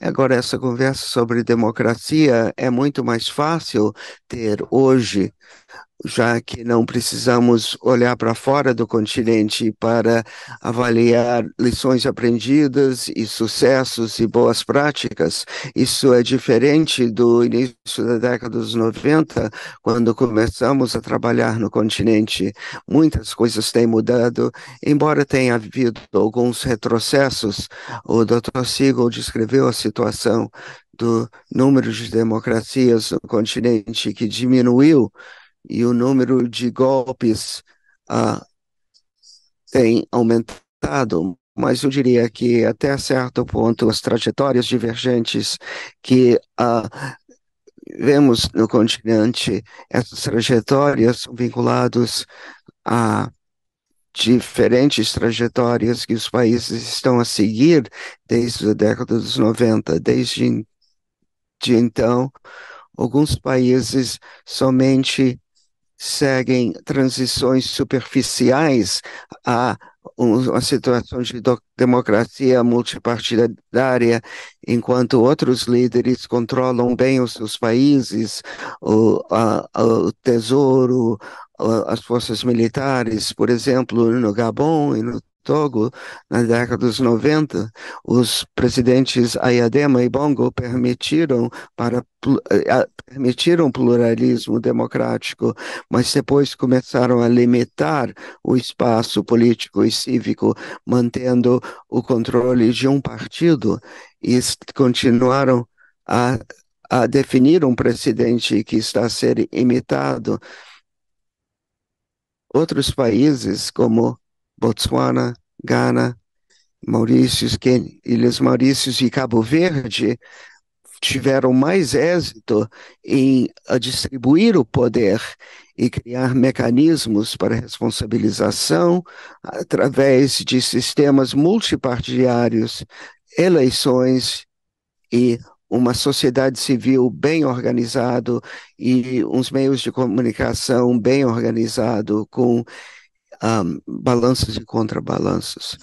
Agora, essa conversa sobre democracia é muito mais fácil ter hoje já que não precisamos olhar para fora do continente para avaliar lições aprendidas e sucessos e boas práticas. Isso é diferente do início da década dos 90, quando começamos a trabalhar no continente. Muitas coisas têm mudado, embora tenha havido alguns retrocessos. O Dr. Siegel descreveu a situação do número de democracias no continente que diminuiu e o número de golpes ah, tem aumentado, mas eu diria que até certo ponto as trajetórias divergentes que ah, vemos no continente, essas trajetórias são vinculadas a diferentes trajetórias que os países estão a seguir desde a década dos 90. Desde de então, alguns países somente seguem transições superficiais a uma situação de democracia multipartidária, enquanto outros líderes controlam bem os seus países, o, a, o tesouro, as forças militares, por exemplo, no Gabão e no Togo, na década dos 90, os presidentes Ayadema e Bongo permitiram para eh, permitiram pluralismo democrático, mas depois começaram a limitar o espaço político e cívico, mantendo o controle de um partido e continuaram a, a definir um presidente que está a ser imitado. Outros países, como Botsuana, Gana, Maurícios, Ilhas Maurícias e Cabo Verde tiveram mais êxito em ah, distribuir o poder e criar mecanismos para responsabilização através de sistemas multipartidários, eleições e uma sociedade civil bem organizado e uns meios de comunicação bem organizado com um, balanços e contrabalanços.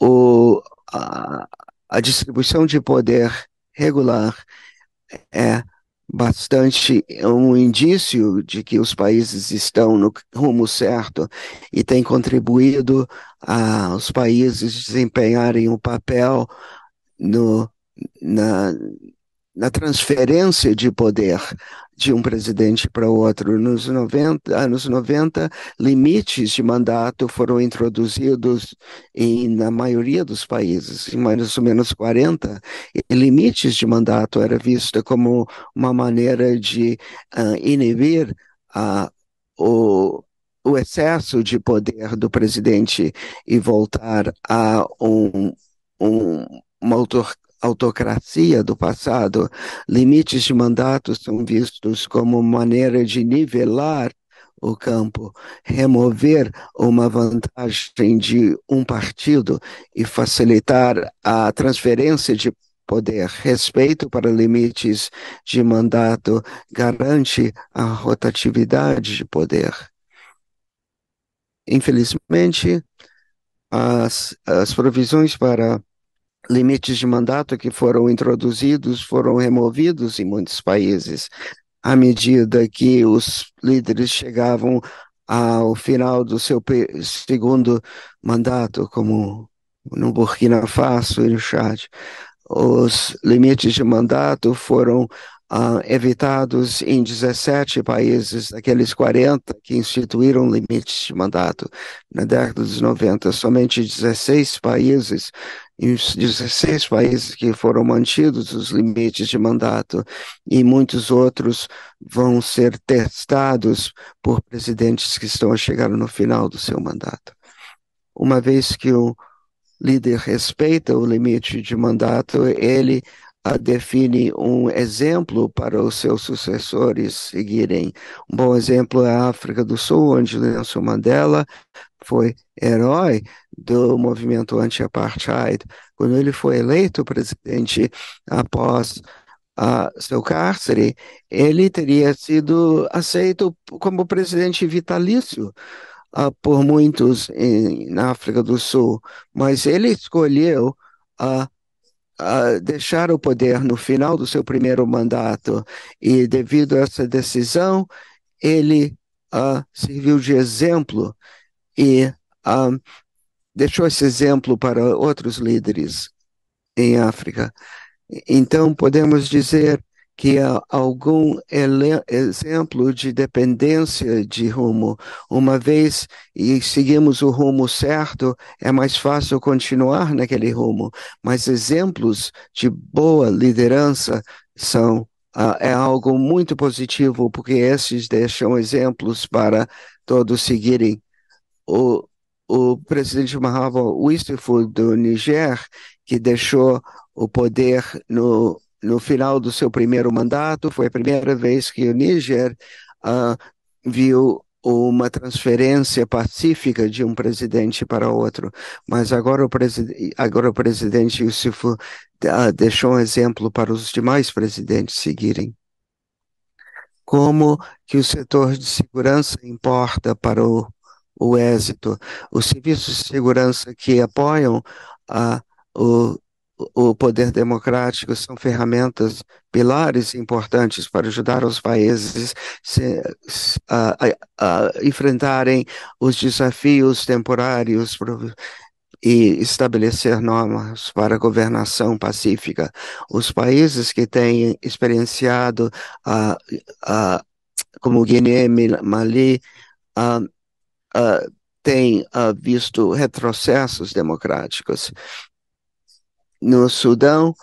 O, a, a distribuição de poder regular é bastante um indício de que os países estão no rumo certo e tem contribuído a os países desempenharem um papel no, na, na transferência de poder de um presidente para outro. Nos 90, anos 90, limites de mandato foram introduzidos em, na maioria dos países, em mais ou menos 40, limites de mandato era vista como uma maneira de uh, inibir uh, o, o excesso de poder do presidente e voltar a um, um uma autocracia do passado. Limites de mandatos são vistos como maneira de nivelar o campo, remover uma vantagem de um partido e facilitar a transferência de poder. Respeito para limites de mandato garante a rotatividade de poder. Infelizmente, as, as provisões para limites de mandato que foram introduzidos foram removidos em muitos países. À medida que os líderes chegavam ao final do seu segundo mandato, como no Burkina Faso e no Chad, os limites de mandato foram uh, evitados em 17 países daqueles 40 que instituíram limites de mandato na década dos 90. Somente 16 países, e 16 países que foram mantidos os limites de mandato, e muitos outros vão ser testados por presidentes que estão a chegar no final do seu mandato. Uma vez que o líder respeita o limite de mandato, ele define um exemplo para os seus sucessores seguirem. Um bom exemplo é a África do Sul, onde Nelson Mandela foi herói do movimento anti-apartheid. Quando ele foi eleito presidente após a ah, seu cárcere, ele teria sido aceito como presidente vitalício uh, por muitos em, na África do Sul, mas ele escolheu a uh, uh, ah, deixar o poder no final do seu primeiro mandato e, devido a essa decisão, ele uh, serviu de exemplo e uh, deixou esse exemplo para outros líderes em África. Então, podemos dizer que há algum exemplo de dependência de rumo. Uma vez e seguimos o rumo certo, é mais fácil continuar naquele rumo, mas exemplos de boa liderança são ah, é algo muito positivo, porque esses deixam exemplos para todos seguirem. O, o presidente Mahava Wistifu do Niger, que deixou o poder no no final do seu primeiro mandato, foi a primeira vez que o Níger uh, viu uma transferência pacífica de um presidente para outro. Mas agora o, presid agora o presidente Yusuf uh, ah, deixou um exemplo para os demais presidentes seguirem. Como que o setor de segurança importa para o, o êxito? Os serviços de segurança que apoiam a uh, o o poder democrático são ferramentas, pilares importantes para ajudar os países se, a, a, a enfrentarem os desafios temporários e estabelecer normas para governação pacífica. Os países que têm experienciado, a, a, como Guiné, Mali, a, a, têm ah, visto retrocessos democráticos no Sudão,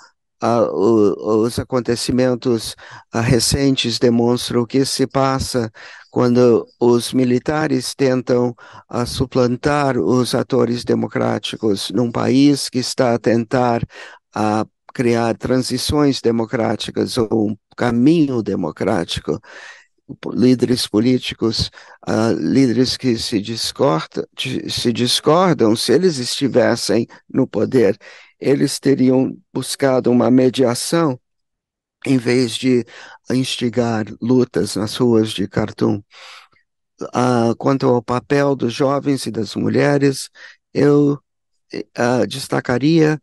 o, os acontecimentos ah, recentes demonstram o que se passa quando os militares tentam ah, suplantar os atores democráticos num país que está a tentar criar transições democráticas ou um caminho democrático. Líderes políticos, ah, líderes que se, se discordam, se eles estivessem no poder, eles teriam buscado uma mediação em vez de instigar lutas nas ruas de Khartoum. Ah, quanto ao papel dos jovens e das mulheres, eu ah, destacaria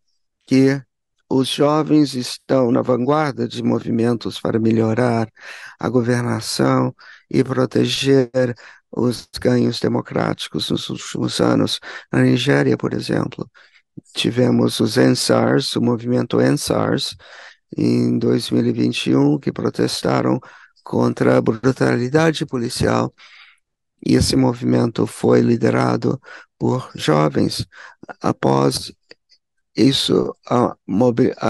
que os jovens estão na vanguarda de movimentos para melhorar a governação e proteger os ganhos democráticos nos últimos anos. Na Nigéria, por exemplo, tivemos os ensars o movimento ensars em 2021, que protestaram contra a brutalidade policial. E esse movimento foi liderado por jovens. Após isso, a,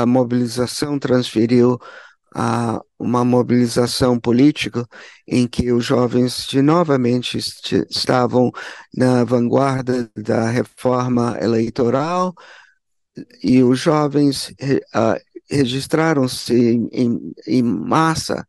mobilização transferiu a uma mobilização política em que os jovens de, novamente est estavam na vanguarda da reforma eleitoral e os jovens uh, registraram-se em, em, em massa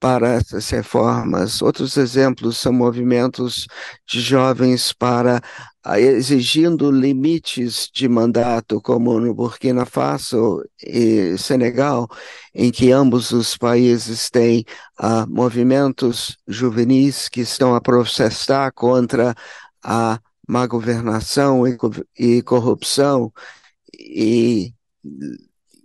para essas reformas. Outros exemplos são movimentos de jovens para ah, exigindo limites de mandato, como no Burkina Faso e Senegal, em que ambos os países têm ah, movimentos juvenis que estão a processar contra a má governação e, e corrupção e,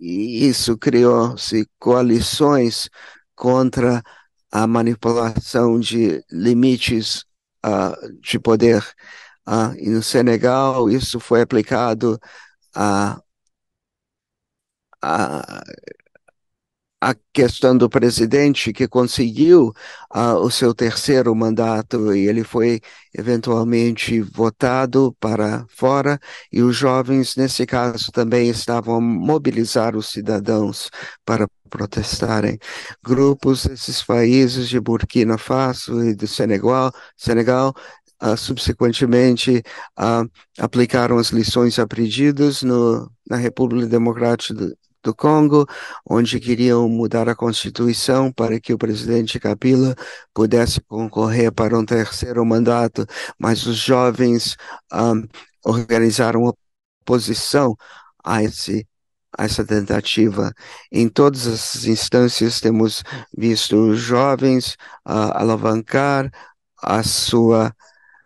e isso criou-se coalições contra a manipulação de limites uh, de poder. Uh, e no Senegal, isso foi aplicado a, ah, a a questão do presidente que conseguiu uh, o seu terceiro mandato e ele foi eventualmente votado para fora e os jovens nesse caso também estavam a mobilizar os cidadãos para protestarem. Grupos desses países de Burkina Faso e do Senegal, Senegal Uh, subsequentemente uh, aplicaram as lições aprendidas no, na República Democrática, do Congo, onde uhum. queriam mudar a Constituição para que o presidente Kabila pudesse concorrer para um terceiro mandato, mas os jovens um, organizaram oposição a esse a essa tentativa. Em todas as instâncias temos visto os jovens uh, alavancar a sua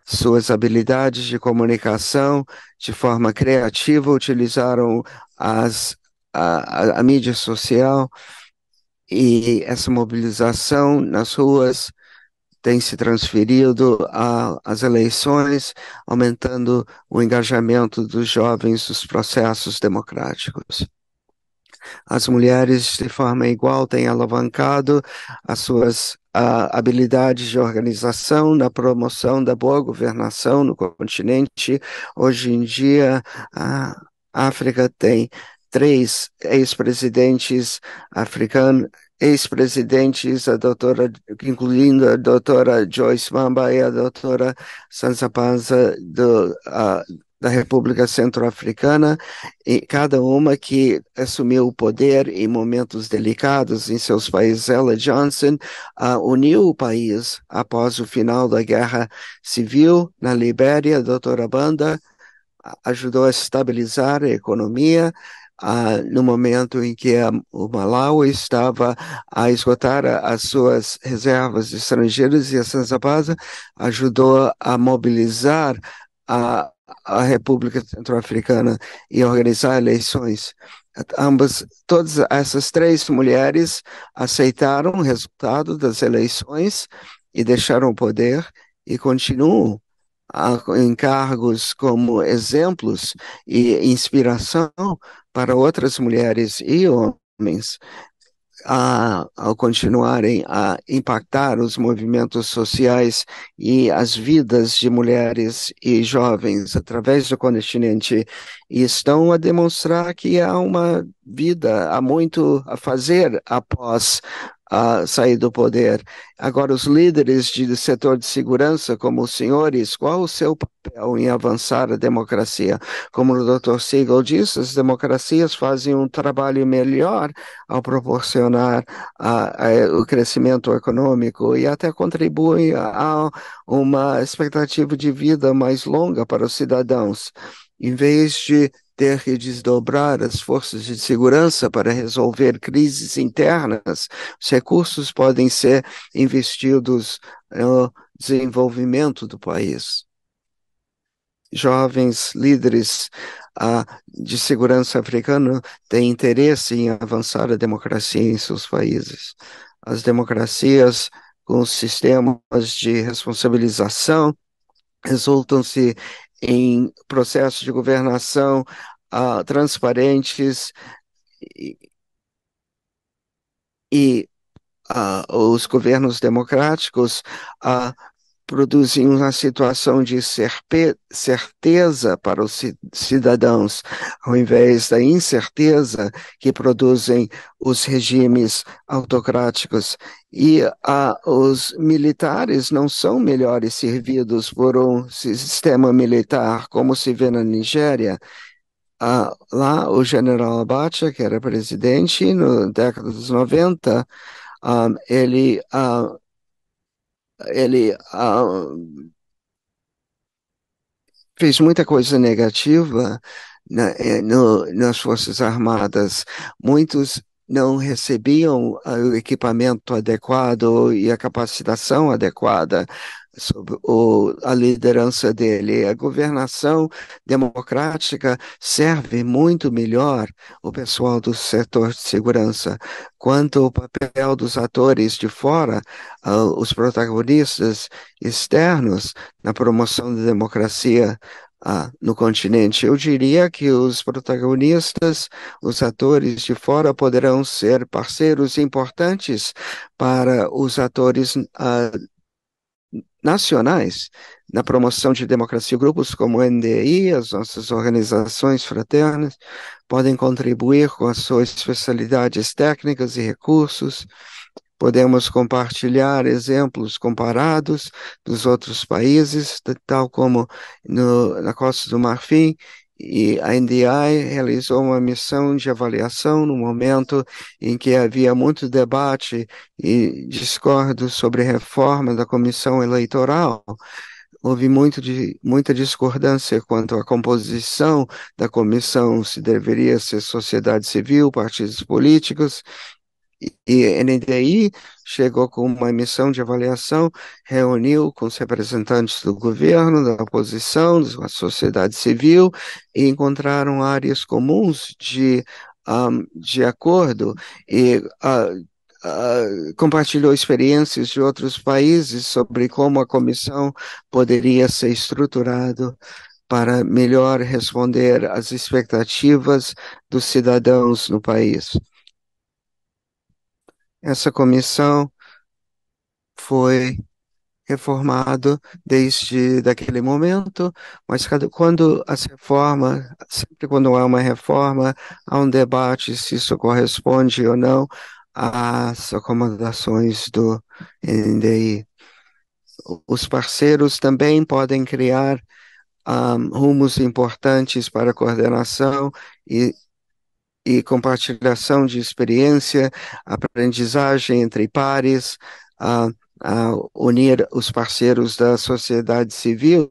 suas habilidades de comunicação de forma criativa, utilizaram as a, a, a mídia social e essa mobilização nas ruas tem se transferido às eleições, aumentando o engajamento dos jovens nos processos democráticos. As mulheres, de forma igual, têm alavancado as suas a, habilidades de organização na promoção da boa governação no continente. Hoje em dia, a África tem três ex-presidentes africanos, ex-presidentes, a doutora, incluindo a doutora Joyce Mamba e a doutora Sansa Panza do, uh, da República Centro-Africana, e cada uma que assumiu o poder em momentos delicados em seus países. Ella Johnson uh, uniu o país após o final da Guerra Civil na Libéria. A doutora Banda ajudou a estabilizar a economia, ah, no momento em que a, o Malawi estava a esgotar as suas reservas estrangeiras e a Sansa Paz ajudou a mobilizar a, a República Centro-Africana e organizar eleições. Ambas, todas essas três mulheres aceitaram o resultado das eleições e deixaram o poder e continuam em cargos como exemplos e inspiração para outras mulheres e homens a, ao continuarem a impactar os movimentos sociais e as vidas de mulheres e jovens através do continente e estão a demonstrar que há uma vida, há muito a fazer após a sair do poder. Agora, os líderes de setor de segurança, como os senhores, qual o seu papel em avançar a democracia? Como o Dr. Siegel disse, as democracias fazem um trabalho melhor ao proporcionar a, o crescimento econômico e até contribuem a uma expectativa de vida mais longa para os cidadãos. Em vez de ter que desdobrar as forças de segurança para resolver crises internas, os recursos podem ser investidos no desenvolvimento do país. Jovens líderes ah, de segurança africana têm interesse em avançar a democracia em seus países. As democracias com sistemas de responsabilização resultam-se em processos de governação uh, transparentes e, e uh, os governos democráticos uh, produzem uma situação de certeza para os cidadãos, ao invés da incerteza que produzem os regimes autocráticos. E os militares não são melhores servidos por um sistema militar, como se vê na Nigéria. lá, o general Abacha, que era presidente na década dos 90, ah, ele ah, ele ah, fez muita coisa negativa na, né, eh, no, nas Forças Armadas. Muitos não recebiam ah, o equipamento adequado e a capacitação adequada sobre o, a liderança dele. A governação democrática serve muito melhor o pessoal do setor de segurança. Quanto ao papel dos atores de fora, uh, os protagonistas externos na promoção da democracia ah, no continente. Eu diria que os protagonistas, os atores de fora, poderão ser parceiros importantes para os atores ah, nacionais na promoção de democracia. Grupos como o NDI, as nossas organizações fraternas, podem contribuir com as suas especialidades técnicas e recursos. Podemos compartilhar exemplos comparados dos outros países, tal como no, na Costa do Marfim e a NDI realizou uma missão de avaliação no momento em que havia muito debate e discordo sobre reforma da comissão eleitoral. Houve muito de, muita discordância quanto à composição da comissão, se deveria ser sociedade civil, partidos políticos, e NDI chegou com uma missão de avaliação, reuniu com os representantes do governo, da oposição, da sociedade civil e encontraram áreas comuns de, um, de acordo e uh, Uh, compartilhou experiências de outros países sobre como a comissão poderia ser estruturada para melhor responder às expectativas dos cidadãos no país. Essa comissão foi reformado desde daquele momento, mas cada, quando as reformas, sempre quando há uma reforma, há um debate se isso corresponde ou não às acomodações do NDI. Os parceiros também podem criar um, ah, rumos importantes para a coordenação e e compartilhação de experiência, aprendizagem entre pares, a, a unir os parceiros da sociedade civil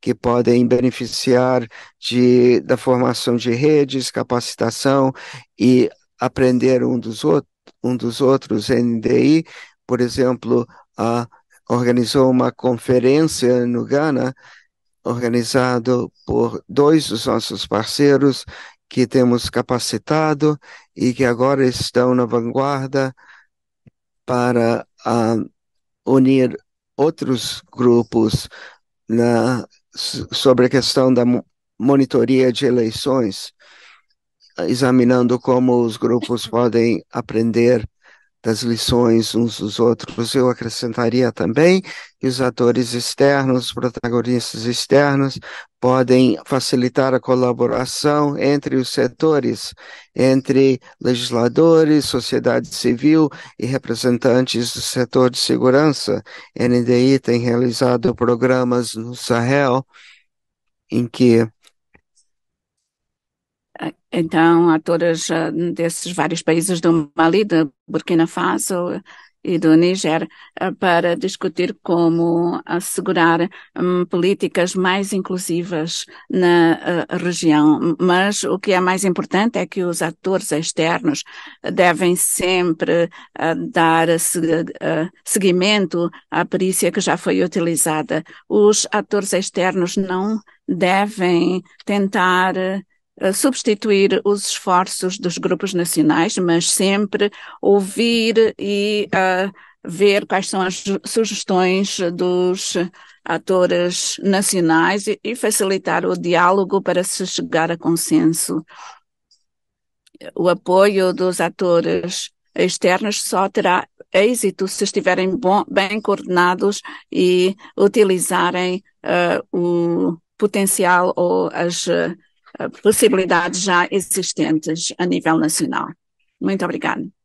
que podem beneficiar de, da formação de redes, capacitação e aprender um dos, outro, um dos outros. NDI, por exemplo, a, organizou uma conferência no Ghana organizado por dois dos nossos parceiros que temos capacitado e que agora estão na vanguarda para uh, unir outros grupos na, sobre a questão da monitoria de eleições, examinando como os grupos podem aprender das lições uns dos outros, eu acrescentaria também que os atores externos, os protagonistas externos, podem facilitar a colaboração entre os setores, entre legisladores, sociedade civil e representantes do setor de segurança. A NDI tem realizado programas no Sahel em que então, atores ah, desses vários países do Mali, do Burkina Faso e do Níger, ah, para discutir como assegurar hum, políticas mais inclusivas na ah, região. Mas o que é mais importante é que os atores externos devem sempre dar seguimento à perícia que já foi utilizada. Os atores externos não devem tentar substituir os esforços dos grupos nacionais, mas sempre ouvir e uh, ver quais são as sugestões dos atores nacionais e, e facilitar o diálogo para se chegar a consenso. O apoio dos atores externos só terá êxito se estiverem bom, bem coordenados e utilizarem uh, o potencial ou as uh, eh, possibilidades já existentes a nível nacional. Muito obrigada.